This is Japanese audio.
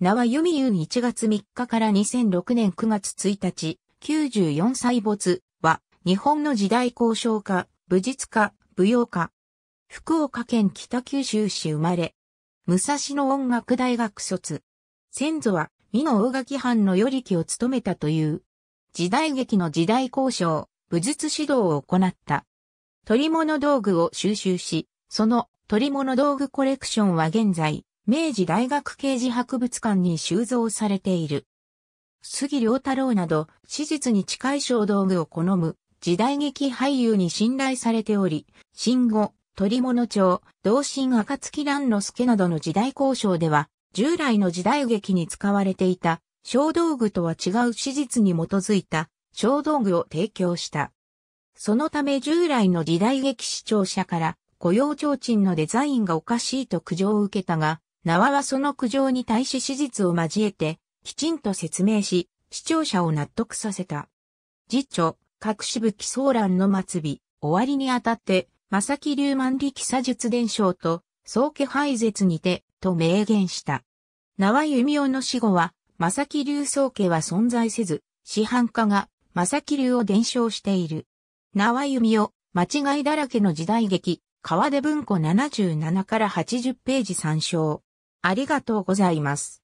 名は読売1月3日から2006年9月1日、94歳没は、日本の時代交渉家、武術家、舞踊家。福岡県北九州市生まれ。武蔵野音楽大学卒。先祖は、美濃大垣藩の与力を務めたという。時代劇の時代交渉、武術指導を行った。取り物道具を収集し、その取り物道具コレクションは現在、明治大学刑事博物館に収蔵されている。杉良太郎など、史実に近い小道具を好む、時代劇俳優に信頼されており、新語、鳥物町、同心暁蘭之助などの時代交渉では、従来の時代劇に使われていた、小道具とは違う史実に基づいた、小道具を提供した。そのため従来の時代劇視聴者から、雇用提灯のデザインがおかしいと苦情を受けたが、縄はその苦情に対し史実を交えて、きちんと説明し、視聴者を納得させた。実著、隠し武器騒乱の末尾、終わりにあたって、正木流万力左術伝承と、宗家廃絶にて、と明言した。縄弓夫の死後は、正木流宗家は存在せず、市販家が正木流を伝承している。縄弓夫。間違いだらけの時代劇、川出文庫77から80ページ参照。ありがとうございます。